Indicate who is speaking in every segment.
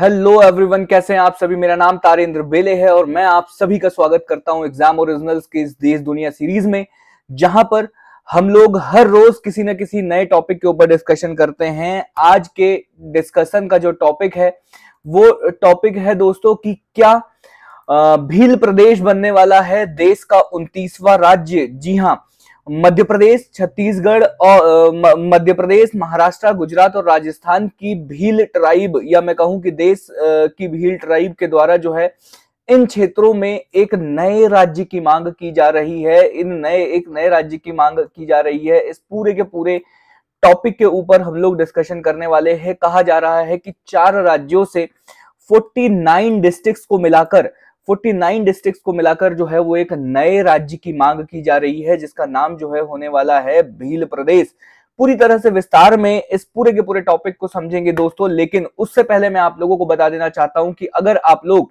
Speaker 1: hello everyone कैसे हैं आप सभी मेरा नाम तारेंद्र बेले है और मैं आप सभी का स्वागत करता हूं एग्जाम ओरिजिनल्स के इस देश दुनिया सीरीज में जहां पर हम लोग हर रोज किसी न किसी नए टॉपिक के ऊपर डिस्कशन करते हैं आज के डिस्कशन का जो टॉपिक है वो टॉपिक है दोस्तों कि क्या भील प्रदेश बनने वाला है देश का उनतीसवा राज्य जी हाँ मध्य प्रदेश छत्तीसगढ़ और मध्य प्रदेश महाराष्ट्र गुजरात और राजस्थान की भील ट्राइब या मैं कहूं कि देश की भील ट्राइब के द्वारा जो है इन क्षेत्रों में एक नए राज्य की मांग की जा रही है इन नए एक नए राज्य की मांग की जा रही है इस पूरे के पूरे टॉपिक के ऊपर हम लोग डिस्कशन करने वाले हैं कहा जा रहा है कि चार राज्यों से 49 डिस्ट्रिक्ट्स को मिलाकर 49 डिस्ट्रिक्ट्स को मिलाकर जो है वो एक नए राज्य की मांग की जा रही है जिसका नाम जो है होने वाला है भील प्रदेश पूरी तरह से विस्तार में इस पूरे के पूरे टॉपिक को समझेंगे दोस्तों लेकिन उससे पहले मैं आप लोगों को बता देना चाहता हूं कि अगर आप लोग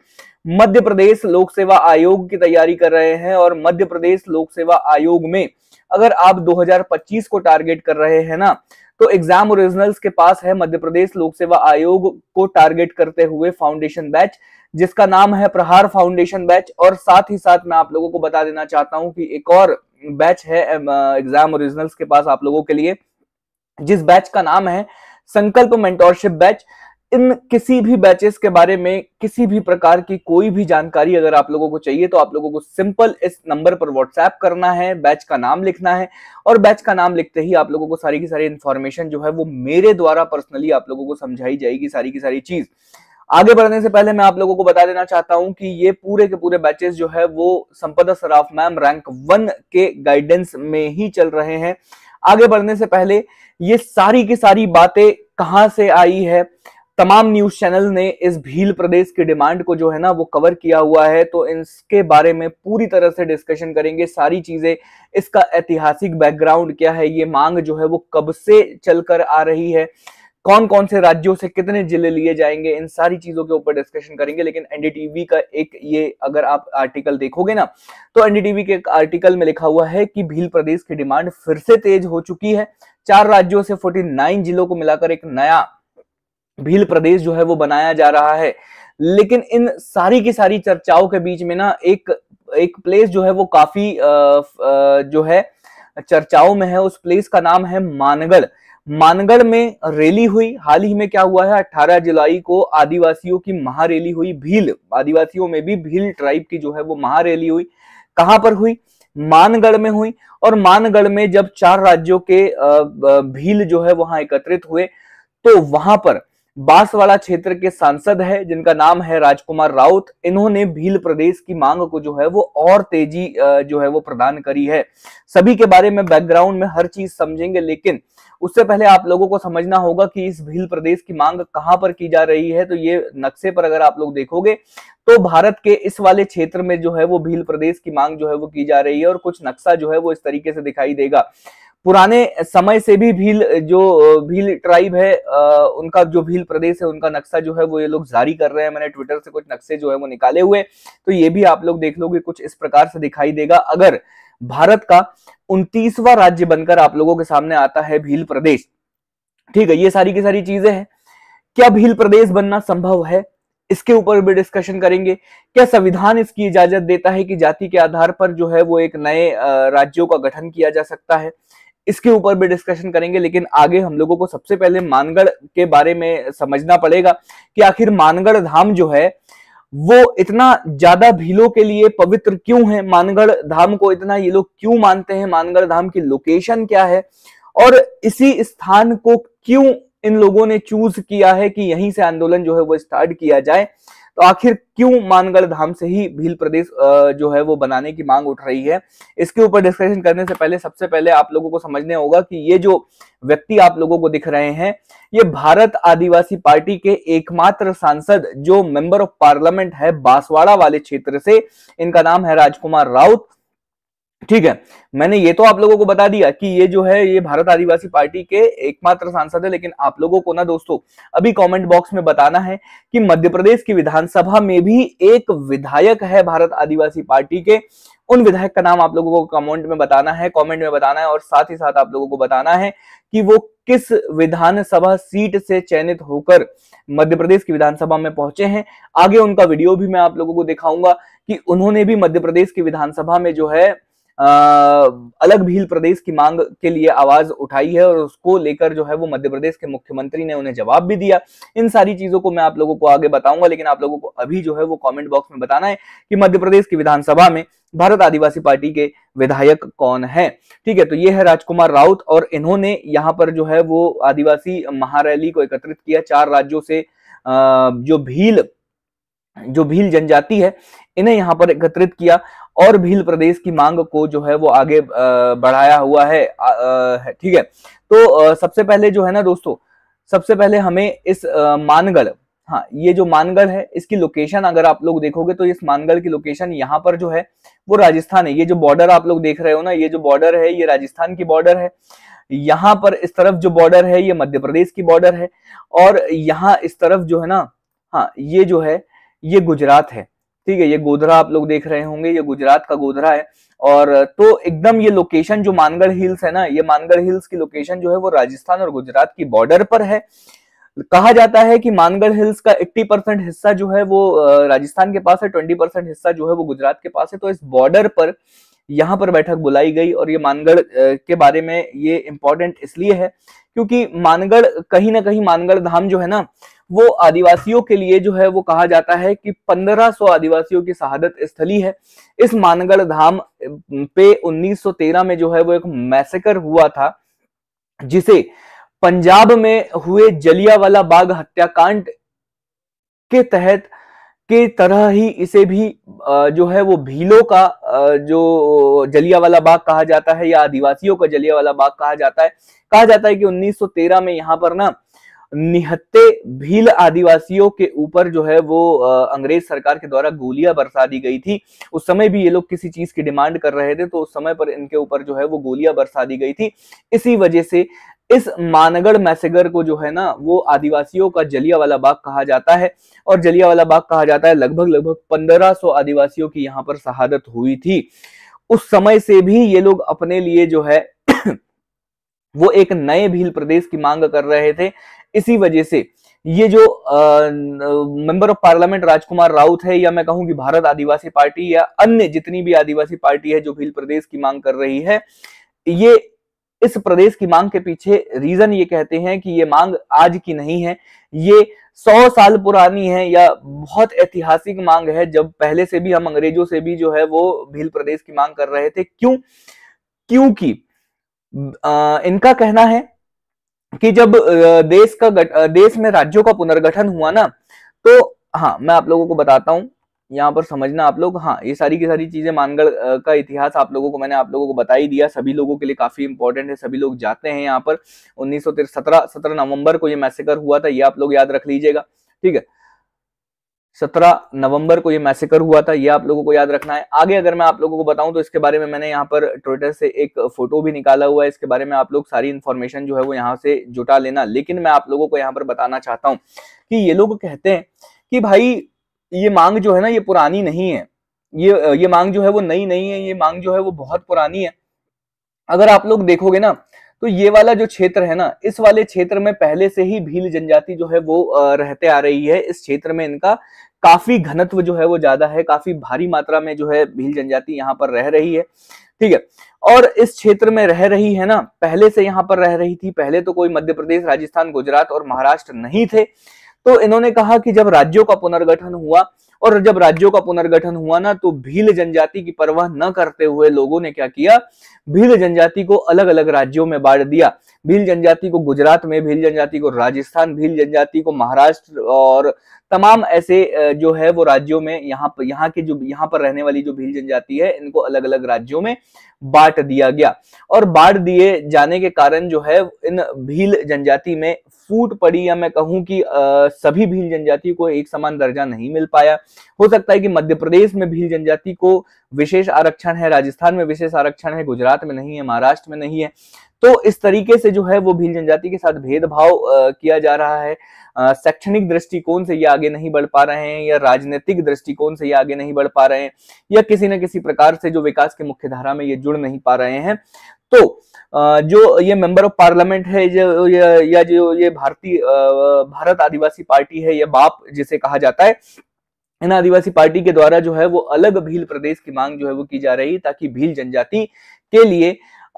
Speaker 1: मध्य प्रदेश लोक सेवा आयोग की तैयारी कर रहे हैं और मध्य प्रदेश लोक सेवा आयोग में अगर आप 2025 को टारगेट कर रहे हैं ना तो एग्जाम ओरिजिनल्स के पास है मध्य प्रदेश लोक सेवा आयोग को टारगेट करते हुए फाउंडेशन बैच जिसका नाम है प्रहार फाउंडेशन बैच और साथ ही साथ मैं आप लोगों को बता देना चाहता हूं कि एक और बैच है एग्जाम ओरिजिनल्स के पास आप लोगों के लिए जिस बैच का नाम है संकल्प मेंटोरशिप बैच इन किसी भी बैचेस के बारे में किसी भी प्रकार की कोई भी जानकारी अगर आप लोगों को चाहिए तो आप लोगों को सिंपल इस नंबर पर व्हाट्सएप करना है बैच का नाम लिखना है और बैच का नाम लिखते ही आप लोगों को सारी की सारी इन्फॉर्मेशन जो है वो मेरे द्वारा पर्सनली आप लोगों को समझाई जाएगी सारी की सारी चीज़ आगे बढ़ने से पहले मैं आप लोगों को बता देना चाहता हूं कि ये पूरे के पूरे बैचेस जो है वो Sampada Saraf ma'am rank one के गाइडेंस में ही चल रहे हैं आगे बढ़ने से पहले ये सारी की सारी बातें कहां से आई है तमाम न्यूज चैनल ने इस भील प्रदेश की डिमांड को जो है ना वो कवर किया हुआ है तो इसके बारे में पूरी तरह से डिस्कशन करेंगे सारी चीजें इसका ऐतिहासिक बैकग्राउंड क्या है ये मांग जो है वो कब से चलकर आ रही है कौन कौन से राज्यों से कितने जिले लिए जाएंगे इन सारी चीजों के ऊपर डिस्कशन करेंगे लेकिन एनडीटीवी का एक ये अगर आप आर्टिकल देखोगे ना तो एनडीटीवी के एक आर्टिकल में लिखा हुआ है कि भील प्रदेश की डिमांड फिर से तेज हो चुकी है चार राज्यों से 49 जिलों को मिलाकर एक नया भील प्रदेश जो है वो बनाया जा रहा है लेकिन इन सारी की सारी चर्चाओं के बीच में ना एक एक प्लेस जो है वो काफी आ, आ, जो है चर्चाओं में है उस प्लेस का नाम है मानगढ़ मानगढ़ में रैली हुई हाल ही में क्या हुआ है 18 जुलाई को आदिवासियों की महारैली हुई भील आदिवासियों में भी भील ट्राइब की जो है वो महारैली हुई कहां पर हुई मानगढ़ में हुई और मानगढ़ में जब चार राज्यों के भील जो है वहां एकत्रित हुए तो वहां पर बांसवाड़ा क्षेत्र के सांसद है जिनका नाम है राजकुमार राउत इन्होंने भील प्रदेश की मांग को जो है वो और तेजी जो है वो प्रदान करी है सभी के बारे में बैकग्राउंड में हर चीज समझेंगे लेकिन उससे पहले आप लोगों को समझना होगा कि इस भील प्रदेश की मांग कहां पर की जा रही है तो ये नक्शे पर अगर आप लोग देखोगे तो भारत के इस वाले क्षेत्र में जो है वो भील प्रदेश की मांग जो है वो की जा रही है और कुछ नक्शा जो है वो इस तरीके से दिखाई देगा पुराने समय से भी भील जो भील ट्राइब है उनका जो भील प्रदेश है उनका नक्शा जो है वो ये लोग जारी कर रहे हैं मैंने ट्विटर से कुछ नक्शे जो है वो निकाले हुए तो ये भी आप लोग देख लो कुछ इस प्रकार से दिखाई देगा अगर भारत का उनतीसवा राज्य बनकर आप लोगों के सामने आता है भील प्रदेश ठीक है ये सारी की सारी चीजें हैं क्या भील प्रदेश बनना संभव है इसके ऊपर भी डिस्कशन करेंगे क्या संविधान इसकी इजाजत देता है कि जाति के आधार पर जो है वो एक नए राज्यों का गठन किया जा सकता है इसके ऊपर भी डिस्कशन करेंगे लेकिन आगे हम लोगों को सबसे पहले मानगढ़ के बारे में समझना पड़ेगा कि आखिर मानगढ़ धाम जो है वो इतना ज्यादा भीलों के लिए पवित्र क्यों है मानगढ़ धाम को इतना ये लोग क्यों मानते हैं मानगढ़ धाम की लोकेशन क्या है और इसी स्थान को क्यों इन लोगों ने चूज किया है कि यहीं से आंदोलन जो है वो स्टार्ट किया जाए तो आखिर क्यों मानगढ़ धाम से ही भील प्रदेश जो है वो बनाने की मांग उठ रही है इसके ऊपर डिस्कशन करने से पहले सबसे पहले आप लोगों को समझने होगा कि ये जो व्यक्ति आप लोगों को दिख रहे हैं ये भारत आदिवासी पार्टी के एकमात्र सांसद जो मेंबर ऑफ पार्लियामेंट है बांसवाड़ा वाले क्षेत्र से इनका नाम है राजकुमार राउत ठीक है मैंने ये तो आप लोगों को बता दिया कि ये जो है ये भारत आदिवासी पार्टी के एकमात्र सांसद है लेकिन आप लोगों को ना दोस्तों अभी कमेंट बॉक्स में बताना है कि मध्य प्रदेश की विधानसभा में भी एक विधायक है भारत आदिवासी पार्टी के उन विधायक का नाम आप लोगों को कमेंट में बताना है कमेंट में बताना है और साथ ही साथ आप लोगों को बताना है कि वो किस विधानसभा सीट से चयनित होकर मध्य प्रदेश की विधानसभा में पहुंचे हैं आगे उनका वीडियो भी मैं आप लोगों को दिखाऊंगा कि उन्होंने भी मध्य प्रदेश की विधानसभा में जो है अलग भील प्रदेश की मांग के लिए आवाज उठाई है और उसको लेकर जो है वो मध्य प्रदेश के मुख्यमंत्री ने उन्हें जवाब भी दिया इन सारी चीजों को मैं आप लोगों को आगे बताऊंगा लेकिन आप लोगों को अभी जो है वो कमेंट बॉक्स में बताना है कि मध्य प्रदेश की विधानसभा में भारत आदिवासी पार्टी के विधायक कौन है ठीक है तो ये है राजकुमार राउत और इन्होंने यहाँ पर जो है वो आदिवासी महारैली को एकत्रित किया चार राज्यों से जो भील जो भील जनजाति है इन्हें यहाँ पर एकत्रित किया और भील प्रदेश की मांग को जो है वो आगे बढ़ाया हुआ है ठीक है तो सबसे पहले जो है ना दोस्तों सबसे पहले हमें इस मानगढ़ हाँ ये जो मानगढ़ है इसकी लोकेशन अगर आप लोग देखोगे तो इस मानगढ़ की लोकेशन यहाँ पर जो है वो राजस्थान है ये जो बॉर्डर आप लोग देख रहे हो ना ये जो बॉर्डर है ये राजस्थान की बॉर्डर है यहाँ पर इस तरफ जो बॉर्डर है ये मध्य प्रदेश की बॉर्डर है और यहाँ इस तरफ जो है ना हाँ ये जो है ये गुजरात है ठीक है ये गोधरा आप लोग देख रहे होंगे ये गुजरात का गोधरा है और तो एकदम ये लोकेशन जो मानगढ़ हिल्स है ना ये मानगढ़ हिल्स की लोकेशन जो है वो राजस्थान और गुजरात की बॉर्डर पर है कहा जाता है कि मानगढ़ हिल्स का 80 परसेंट हिस्सा जो है वो राजस्थान के पास है 20 परसेंट हिस्सा जो है वो गुजरात के पास है तो इस बॉर्डर पर यहाँ पर बैठक बुलाई गई और ये मानगढ़ के बारे में ये इंपॉर्टेंट इसलिए है क्योंकि मानगढ़ कहीं ना कहीं मानगढ़ धाम जो है ना वो आदिवासियों के लिए जो है वो कहा जाता है कि 1500 आदिवासियों की शहादत स्थली है इस मानगढ़ धाम पे 1913 में जो है वो एक मैसेकर हुआ था जिसे पंजाब में हुए जलियावाला बाग हत्याकांड के तहत के तरह ही इसे भी जो है वो भीलों का जो जलियावाला बाग कहा जाता है या आदिवासियों का जलियावाला बाग कहा जाता है कहा जाता है कि 1913 में यहाँ पर ना निहत्ते भील आदिवासियों के ऊपर जो है वो अंग्रेज सरकार के द्वारा गोलियां बरसा दी गई थी उस समय भी ये लोग किसी चीज की डिमांड कर रहे थे तो उस समय पर इनके ऊपर जो है वो गोलियां बरसा दी गई थी इसी वजह से इस मानगढ़ मैसेगर को जो है ना वो आदिवासियों का जलिया वाला बाग कहा जाता है और जलिया वाला बाग कहा जाता है लगभग लगभग 1500 आदिवासियों की यहाँ पर शहादत हुई थी उस समय से भी ये लोग अपने लिए जो है वो एक नए भील प्रदेश की मांग कर रहे थे इसी वजह से ये जो member of parliament Rajkumar Raut है या मैं कहूं कि भारत आदिवासी पार्टी या अन्य जितनी भी आदिवासी पार्टी है जो भील प्रदेश की मांग कर रही है ये इस प्रदेश की मांग के पीछे रीजन ये कहते हैं कि ये मांग आज की नहीं है ये सौ साल पुरानी है या बहुत ऐतिहासिक मांग है जब पहले से भी हम अंग्रेजों से भी जो है वो भील प्रदेश की मांग कर रहे थे क्यों क्योंकि आ, इनका कहना है कि जब देश का गट, देश में राज्यों का पुनर्गठन हुआ ना तो हाँ मैं आप लोगों को बताता हूँ यहाँ पर समझना आप लोग हाँ ये सारी की सारी चीजें मानगढ़ का इतिहास आप लोगों को मैंने आप लोगों को बता ही दिया सभी लोगों के लिए काफी इंपॉर्टेंट है सभी लोग जाते हैं यहाँ पर उन्नीस सौ सत्रह सत्रह नवंबर को ये मैसेकर हुआ था ये आप लोग याद रख लीजिएगा ठीक है सत्रह नवंबर को ये मैसेकर हुआ था ये आप लोगों को याद रखना है आगे अगर मैं आप लोगों को बताऊं तो इसके बारे में मैंने यहाँ पर ट्विटर से एक फोटो भी निकाला हुआ है इसके बारे में आप लोग सारी इन्फॉर्मेशन जो है वो यहाँ से जुटा लेना लेकिन मैं आप लोगों को यहाँ पर बताना चाहता हूँ कि ये लोग कहते हैं कि भाई ये मांग जो है ना ये पुरानी नहीं है ये ये मांग जो है वो नई नहीं है ये मांग जो है वो बहुत पुरानी है अगर आप लोग देखोगे ना तो ये वाला जो क्षेत्र है ना इस वाले क्षेत्र में पहले से ही भील जनजाति जो है वो रहते आ रही है इस क्षेत्र में इनका काफी घनत्व जो है वो ज्यादा है काफी भारी मात्रा में जो है भील जनजाति यहाँ पर रह रही है ठीक है और इस क्षेत्र में रह रही है ना पहले से यहाँ पर रह रही थी पहले तो कोई मध्य प्रदेश राजस्थान गुजरात और महाराष्ट्र नहीं थे तो इन्होंने कहा कि जब राज्यों का पुनर्गठन हुआ और जब राज्यों का पुनर्गठन हुआ ना तो भील जनजाति की परवाह न करते हुए लोगों ने क्या किया भील जनजाति को अलग अलग राज्यों में बांट दिया भील जनजाति को गुजरात में भील जनजाति को राजस्थान भील जनजाति को महाराष्ट्र और तमाम ऐसे जो है वो राज्यों में यहाँ पर यहाँ के जो यहाँ पर रहने वाली जो भील जनजाति है इनको अलग अलग राज्यों में बांट दिया गया और बांट दिए जाने के कारण जो है इन भील जनजाति में फूट पड़ी या मैं कहूं कि आ, सभी भील जनजाति को एक समान दर्जा नहीं मिल पाया हो सकता है कि मध्य प्रदेश में भील जनजाति को विशेष आरक्षण है राजस्थान में विशेष आरक्षण है गुजरात में नहीं है महाराष्ट्र में नहीं है तो इस तरीके से जो है वो भील जनजाति के साथ भेदभाव किया जा रहा है शैक्षणिक दृष्टिकोण से ये आगे नहीं बढ़ पा रहे हैं या राजनीतिक दृष्टिकोण से ये आगे नहीं बढ़ पा रहे हैं या किसी न किसी प्रकार से जो विकास के मुख्य धारा में ये जुड़ नहीं पा रहे हैं तो जो ये मेंबर ऑफ पार्लियामेंट है जो या जो ये भारतीय भारत आदिवासी पार्टी है या बाप जिसे कहा जाता है इन आदिवासी पार्टी के द्वारा जो है वो अलग भील प्रदेश की मांग जो है वो की जा रही है ताकि भील जनजाति के लिए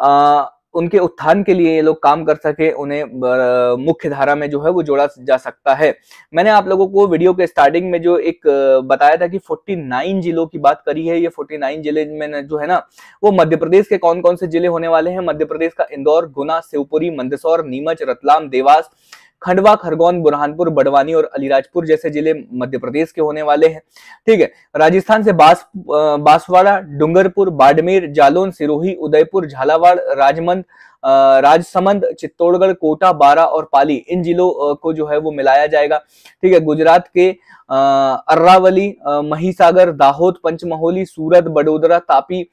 Speaker 1: अः उनके उत्थान के लिए ये लोग काम कर सके उन्हें मुख्य धारा में जो है वो जोड़ा जा सकता है मैंने आप लोगों को वीडियो के स्टार्टिंग में जो एक बताया था कि 49 जिलों की बात करी है ये 49 जिले में जो है ना वो मध्य प्रदेश के कौन कौन से जिले होने वाले हैं मध्य प्रदेश का इंदौर गुना शिवपुरी मंदसौर नीमच रतलाम देवास खंडवा खरगोन बुरहानपुर बड़वानी और अलीराजपुर जैसे जिले मध्य प्रदेश के होने वाले हैं ठीक है राजस्थान से बास बांसवाड़ा डूंगरपुर बाड़मेर जालौन सिरोही उदयपुर झालावाड़ राजमंद राजसमंद चित्तौड़गढ़ कोटा बारा और पाली इन जिलों को जो है वो मिलाया जाएगा ठीक है गुजरात के अर्रावली महीसागर दाहोद पंचमहोली सूरत बडोदरा तापी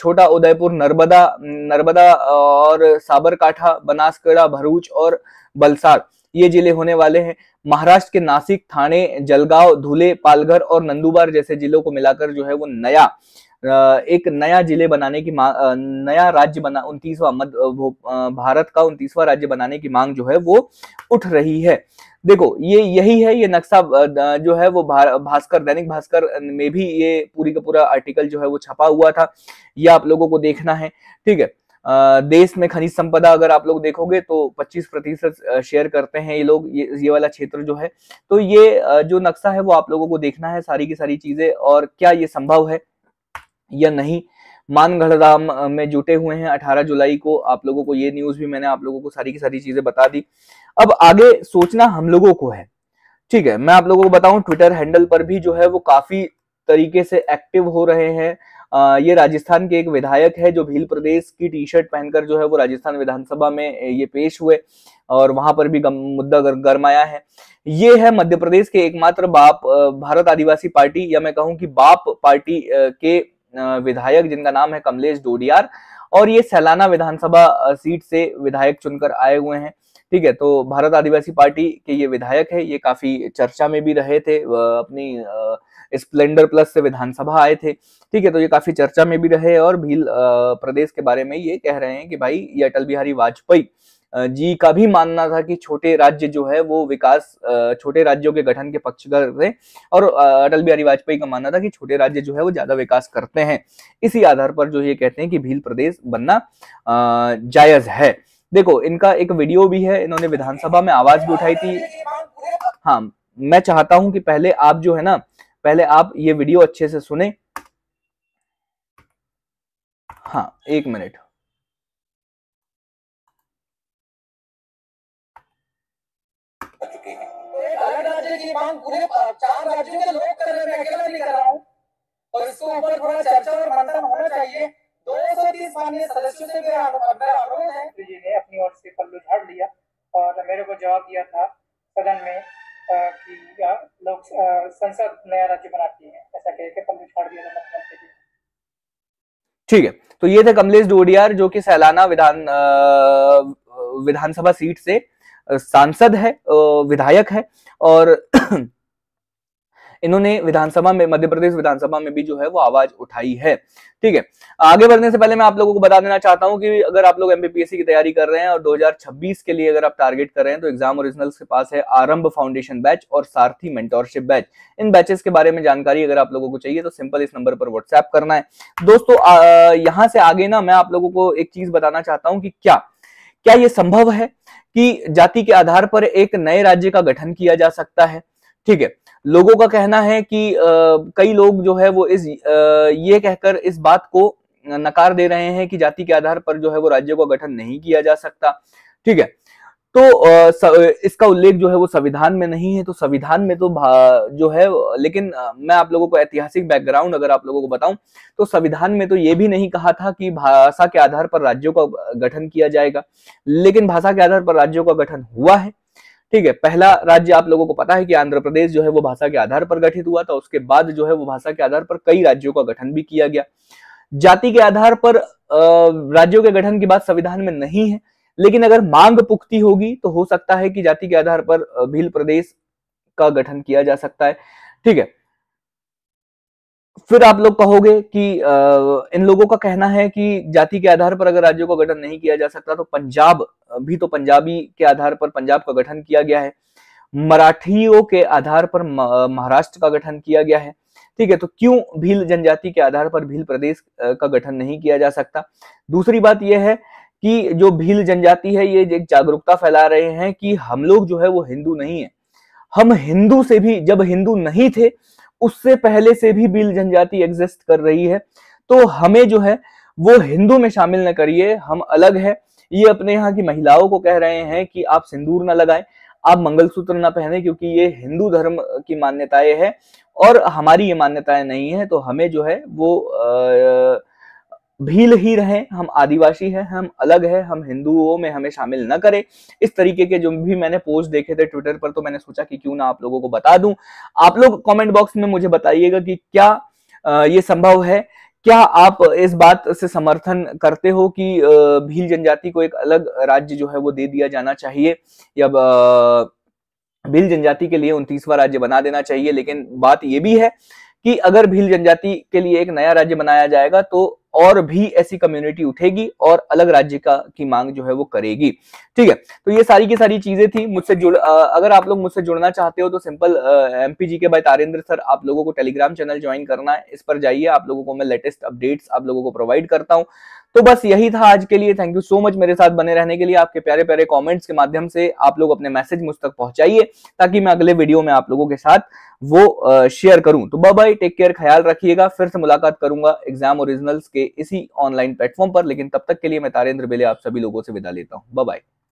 Speaker 1: छोटा उदयपुर नर्मदा नर्मदा और साबरकाठा बनासकड़ा भरूच और बलसार ये जिले होने वाले हैं महाराष्ट्र के नासिक थाने जलगांव धुले पालघर और नंदुबार जैसे जिलों को मिलाकर जो है वो नया एक नया जिले बनाने की मांग नया राज्य बना उनतीसवा मध्य भारत का उनतीसवा राज्य बनाने की मांग जो है वो उठ रही है देखो ये यही है ये नक्शा जो है वो भास्कर दैनिक भास्कर में भी ये पूरी का पूरा आर्टिकल जो है वो छपा हुआ था ये आप लोगों को देखना है ठीक है देश में खनिज संपदा अगर आप लोग देखोगे तो 25 प्रतिशत शेयर करते हैं ये लोग ये ये वाला क्षेत्र जो है तो ये जो नक्शा है वो आप लोगों को देखना है सारी की सारी चीजें और क्या ये संभव है या नहीं मानगढ़ में जुटे हुए हैं 18 जुलाई को आप लोगों को ये न्यूज भी मैंने आप लोगों को सारी की सारी चीजें बता दी अब आगे सोचना हम लोगों को है ठीक है मैं आप लोगों को बताऊं ट्विटर हैंडल पर भी जो है वो काफी तरीके से एक्टिव हो रहे हैं ये राजस्थान के एक विधायक है जो भील प्रदेश की टी शर्ट पहनकर जो है वो राजस्थान विधानसभा में ये पेश हुए और वहां पर भी गम, मुद्दा गर, गरमाया है ये है मध्य प्रदेश के एकमात्र बाप भारत आदिवासी पार्टी या मैं कहूं कि बाप पार्टी के विधायक जिनका नाम है कमलेश डोडियार और ये सैलाना विधानसभा सीट से विधायक चुनकर आए हुए हैं ठीक है तो भारत आदिवासी पार्टी के ये विधायक है ये काफी चर्चा में भी रहे थे अपनी स्प्लेंडर प्लस से विधानसभा आए थे ठीक है तो ये काफी चर्चा में भी रहे और भील प्रदेश के बारे में ये कह रहे हैं कि भाई ये अटल बिहारी वाजपेयी जी का भी मानना था कि छोटे राज्य जो है वो विकास छोटे राज्यों के गठन के पक्षकार थे और अटल बिहारी वाजपेयी का मानना था कि छोटे राज्य जो है वो ज्यादा विकास करते हैं इसी आधार पर जो ये कहते हैं कि भील प्रदेश बनना जायज है देखो इनका एक वीडियो भी है इन्होंने विधानसभा में आवाज भी उठाई थी हाँ मैं चाहता हूं कि पहले आप जो है ना पहले आप ये वीडियो अच्छे से सुने हाँ एक मिनट
Speaker 2: ये मांग पूरे चार राज्यों के लोग कर रहे हैं अकेला नहीं कर रहा हूँ
Speaker 1: और इसके ऊपर थोड़ा चर्चा और मंथन होना चाहिए दो सौ तीस माननीय सदस्यों से मेरा अनुरोध है तो जी ने अपनी ओर से पल्लू झाड़ लिया और मेरे को जवाब दिया था सदन में कि लोग संसद नया राज्य बनाती है ऐसा कहकर पल्लू झाड़ दिया था मुख्यमंत्री जी ठीक है तो ये थे कमलेश डोडियार जो कि सैलाना विधान आ, विधानसभा सीट से सांसद है विधायक है और इन्होंने विधानसभा में मध्य प्रदेश विधानसभा में भी जो है वो आवाज उठाई है ठीक है आगे बढ़ने से पहले मैं आप लोगों को बता देना चाहता हूं कि अगर आप लोग एमबीपीएससी की तैयारी कर रहे हैं और 2026 के लिए अगर आप टारगेट कर रहे हैं तो एग्जाम ओरिजिनल्स के पास है आरंभ फाउंडेशन बैच और सारथी मेंटोरशिप बैच इन बैचेस के बारे में जानकारी अगर आप लोगों को चाहिए तो सिंपल इस नंबर पर व्हाट्सएप करना है दोस्तों यहाँ से आगे ना मैं आप लोगों को एक चीज बताना चाहता हूँ कि क्या क्या ये संभव है कि जाति के आधार पर एक नए राज्य का गठन किया जा सकता है ठीक है लोगों का कहना है कि आ, कई लोग जो है वो इस आ, ये कहकर इस बात को नकार दे रहे हैं कि जाति के आधार पर जो है वो राज्यों का गठन नहीं किया जा सकता ठीक है तो इसका उल्लेख जो है वो संविधान में नहीं है तो संविधान में तो जो है लेकिन मैं आप लोगों को ऐतिहासिक बैकग्राउंड अगर आप लोगों को बताऊं तो संविधान में तो ये भी नहीं कहा था कि भाषा के आधार पर राज्यों का गठन किया जाएगा लेकिन भाषा के आधार पर राज्यों का गठन हुआ है ठीक है पहला राज्य आप लोगों को पता है कि आंध्र प्रदेश जो है वो भाषा के आधार पर गठित हुआ था उसके बाद जो है वो भाषा के आधार पर कई राज्यों का गठन भी किया गया जाति के आधार पर राज्यों के गठन की बात संविधान में नहीं है लेकिन अगर मांग पुख्ती होगी तो हो सकता है कि जाति के आधार पर भील प्रदेश का गठन किया जा सकता है ठीक है फिर आप लोग कहोगे कि इन लोगों का कहना है कि जाति के आधार पर अगर राज्यों का गठन नहीं किया जा सकता तो पंजाब भी तो पंजाबी के आधार पर पंजाब का गठन किया गया है मराठियों के आधार पर महाराष्ट्र का गठन किया गया है ठीक है तो क्यों भील जनजाति के आधार पर भील प्रदेश का गठन नहीं किया जा सकता दूसरी बात यह है कि जो भील जनजाति है ये एक जागरूकता फैला रहे हैं कि हम लोग जो है वो हिंदू नहीं है हम हिंदू से भी जब हिंदू नहीं थे उससे पहले से भी भील जनजाति एग्जिस्ट कर रही है तो हमें जो है वो हिंदू में शामिल न करिए हम अलग है ये अपने यहाँ की महिलाओं को कह रहे हैं कि आप सिंदूर ना लगाएं आप मंगलसूत्र ना पहने क्योंकि ये हिंदू धर्म की मान्यताएं है और हमारी ये मान्यताएं नहीं है तो हमें जो है वो आ, भील ही रहे हम आदिवासी हैं हम अलग है हम हिंदुओं में हमें शामिल न करें इस तरीके के जो भी मैंने पोस्ट देखे थे ट्विटर पर तो मैंने सोचा कि क्यों ना आप लोगों को बता दूं आप लोग कमेंट बॉक्स में मुझे बताइएगा कि क्या ये संभव है क्या आप इस बात से समर्थन करते हो कि भील जनजाति को एक अलग राज्य जो है वो दे दिया जाना चाहिए या भील जनजाति के लिए उनतीसवा राज्य बना देना चाहिए लेकिन बात यह भी है कि अगर भील जनजाति के लिए एक नया राज्य बनाया जाएगा तो और भी ऐसी कम्युनिटी उठेगी और अलग राज्य का की मांग जो है वो करेगी ठीक है तो ये सारी की सारी चीजें थी मुझसे जुड़ अगर आप लोग मुझसे जुड़ना चाहते हो तो सिंपल एम पी जी के बाय तारेंद्र सर आप लोगों को टेलीग्राम चैनल ज्वाइन करना है इस पर जाइए आप लोगों को मैं लेटेस्ट अपडेट्स आप लोगों को प्रोवाइड करता हूँ तो बस यही था आज के लिए थैंक यू सो मच मेरे साथ बने रहने के लिए आपके प्यारे प्यारे कमेंट्स के माध्यम से आप लोग अपने मैसेज मुझ तक पहुंचाइए ताकि मैं अगले वीडियो में आप लोगों के साथ वो शेयर करूं तो बाय बाय टेक केयर ख्याल रखिएगा फिर से मुलाकात करूंगा एग्जाम ओरिजिनल्स के इसी ऑनलाइन प्लेटफॉर्म पर लेकिन तब तक के लिए मैं तारेंद्र बेले आप सभी लोगों से विदा लेता हूँ बाय